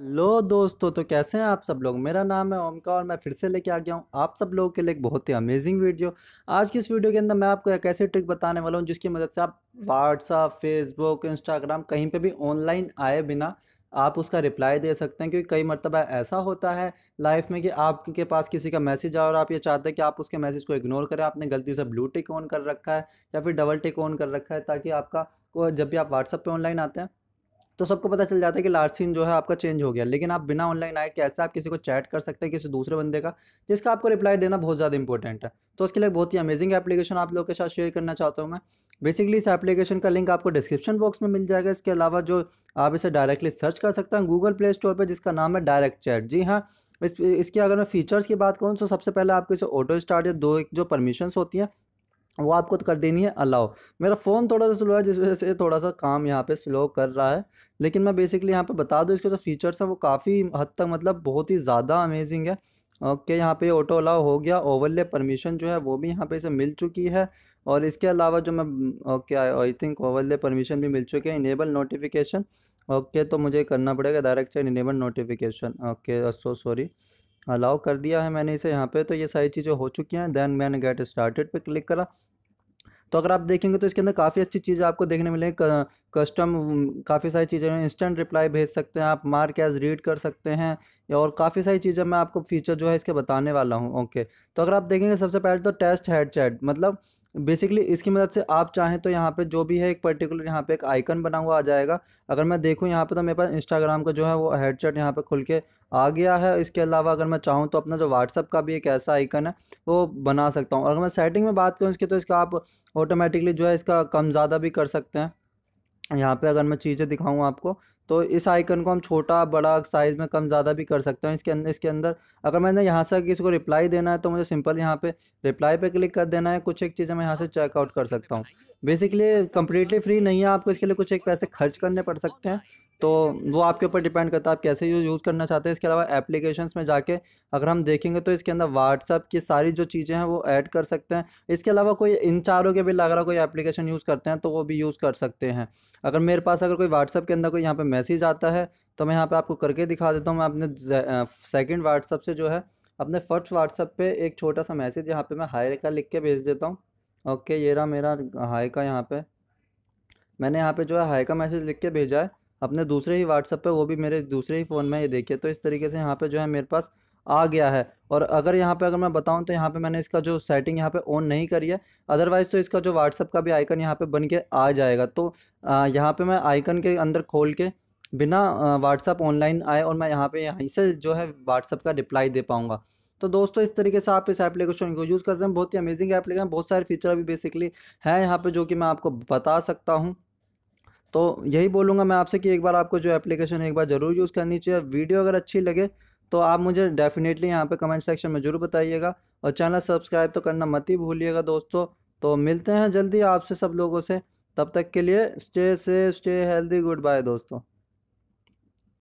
लो दोस्तों तो कैसे हैं आप सब लोग मेरा नाम है ओमका और मैं फिर से लेके आ गया हूँ आप सब लोगों के लिए एक बहुत ही अमेजिंग वीडियो आज की इस वीडियो के अंदर मैं आपको एक ऐसी ट्रिक बताने वाला हूँ जिसकी मदद से आप व्हाट्सअप फेसबुक इंस्टाग्राम कहीं पे भी ऑनलाइन आए बिना आप उसका रिप्लाई दे सकते हैं क्योंकि कई मरतबा ऐसा होता है लाइफ में कि आपके पास किसी का मैसेज आए और आप ये चाहते हैं कि आप उसके मैसेज को इग्नोर करें आपने गलती से ब्लू टिक ऑन कर रखा है या फिर डबल टिक ऑन कर रखा है ताकि आपका को जब भी आप व्हाट्सअप पे ऑनलाइन आते हैं तो सबको पता चल जाता है कि लास्ट सीन जो है आपका चेंज हो गया लेकिन आप बिना ऑनलाइन आए कैसे आप किसी को चैट कर सकते हैं किसी दूसरे बंदे का जिसका आपको रिप्लाई देना बहुत ज़्यादा इंपॉर्टेंट है तो उसके लिए बहुत ही अमेजिंग एप्लीकेशन आप लोग के साथ शेयर करना चाहता हूँ मैं बेसिकली इस एप्लीकेशन का लिंक आपको डिस्क्रिप्शन बॉक्स में मिल जाएगा इसके अलावा जो आप इसे डायरेक्टली सर्च कर सकते हैं गूगल प्ले स्टोर पर जिसका नाम है डायरेक्ट चैट जी हाँ इस इसके अगर मैं फ़ीचर्स की बात करूँ तो सबसे पहले आपको इसे ऑटो स्टार्ट या दो जो परमिशंस होती हैं वो आपको तो कर देनी है अलाउ मेरा फ़ोन थोड़ा सा स्लो है जिस वजह से थोड़ा सा काम यहाँ पे स्लो कर रहा है लेकिन मैं बेसिकली यहाँ पे बता दूँ इसके जो फीचर्स हैं वो काफ़ी हद तक मतलब बहुत ही ज़्यादा अमेजिंग है ओके यहाँ पे ऑटो अलाउ हो गया ओवरले परमिशन जो है वो भी यहाँ पे इसे मिल चुकी है और इसके अलावा जो मैं okay I think overlay permission भी मिल चुके हैं इनेबल नोटिफिकेशन ओके तो मुझे करना पड़ेगा डायरेक्ट से enable notification okay so sorry allow कर दिया है मैंने इसे यहाँ पे तो ये सारी चीज़ें हो चुकी हैं देन मैंने गेट स्टार्टेड पे क्लिक करा तो अगर आप देखेंगे तो इसके अंदर काफ़ी अच्छी चीज़ें आपको देखने मिलेंगी कस्टम काफ़ी सारी चीज़ें इंस्टेंट रिप्लाई भेज सकते हैं आप मार्क एज रीड कर सकते हैं और काफ़ी सारी चीज़ें मैं आपको फीचर जो है इसके बताने वाला हूँ ओके तो अगर आप देखेंगे सबसे पहले तो टेस्ट हेड मतलब बेसिकली इसकी मदद से आप चाहें तो यहाँ पे जो भी है एक पर्टिकुलर यहाँ पे एक आइकन बना हुआ आ जाएगा अगर मैं देखूँ यहाँ पे तो मेरे पास इंस्टाग्राम का जो है वो हेडसेट यहाँ पे खुल के आ गया है इसके अलावा अगर मैं चाहूँ तो अपना जो व्हाट्सअप का भी एक ऐसा आइकन है वो बना सकता हूँ अगर मैं सेटिंग में बात करूँ इसकी तो इसका आप ऑटोमेटिकली जो है इसका कम ज़्यादा भी कर सकते हैं यहाँ पर अगर मैं चीज़ें दिखाऊँ आपको तो इस आइकन को हम छोटा बड़ा साइज़ में कम ज़्यादा भी कर सकते हैं इसके अंदर इसके अंदर अगर मैंने यहाँ से किसी को रिप्लाई देना है तो मुझे सिंपल यहाँ पे रिप्लाई पे क्लिक कर देना है कुछ एक चीज़ें मैं यहाँ से चेकआउट कर सकता हूँ बेसिकली कम्प्लीटली फ्री नहीं है आपको इसके लिए कुछ एक पैसे खर्च करने पड़ सकते हैं तो वो आपके ऊपर डिपेंड करता है आप कैसे यूज़ यूज़ करना चाहते हैं इसके अलावा एप्लीकेशंस में जाके अगर हम देखेंगे तो इसके अंदर व्हाट्सअप की सारी जो चीज़ें हैं वो ऐड कर सकते हैं इसके अलावा कोई इन चारों के बिल अगर कोई एप्लीकेशन यूज़ करते हैं तो वो भी यूज़ कर सकते हैं अगर मेरे पास अगर कोई व्हाट्सअप के अंदर कोई यहाँ पर मैसेज आता है तो मैं यहाँ पर आपको करके दिखा देता हूँ मैं अपने सेकेंड व्हाट्सअप से जो है अपने फर्स्ट व्हाट्सअप पर एक छोटा सा मैसेज यहाँ पर मैं हायर का लिख के भेज देता हूँ ओके ये रहा मेरा हाय का यहाँ पे मैंने यहाँ पे जो है हाय का मैसेज लिख के भेजा है अपने दूसरे ही व्हाट्सअप पे वो भी मेरे दूसरे ही फ़ोन में ये देखिए तो इस तरीके से यहाँ पे जो है मेरे पास आ गया है और अगर यहाँ पे अगर मैं बताऊँ तो यहाँ पे मैंने इसका जो सेटिंग यहाँ पे ऑन नहीं करी है अदरवाइज़ तो इसका जो व्हाट्सअप का भी आइकन यहाँ पे बन के आ जाएगा तो यहाँ पे मैं आइकन के अंदर खोल के बिना व्हाट्सअप ऑनलाइन आए और मैं यहाँ पे यहीं से जो है व्हाट्सअप का रिप्लाई दे पाऊँगा तो दोस्तों इस तरीके से आप इस एप्लीकेशन को यूज़ कर सकते हैं बहुत ही अमेजिंग एप्लीकेशन बहुत सारे फीचर भी बेसिकली है यहाँ पर जो कि मैं आपको बता सकता हूँ तो यही बोलूँगा मैं आपसे कि एक बार आपको जो एप्लीकेशन है एक बार ज़रूर यूज़ करनी चाहिए वीडियो अगर अच्छी लगे तो आप मुझे डेफिनेटली यहाँ पे कमेंट सेक्शन में ज़रूर बताइएगा और चैनल सब्सक्राइब तो करना मत ही भूलिएगा दोस्तों तो मिलते हैं जल्दी आपसे सब लोगों से तब तक के लिए स्टे से स्टे हेल्दी गुड बाय दोस्तों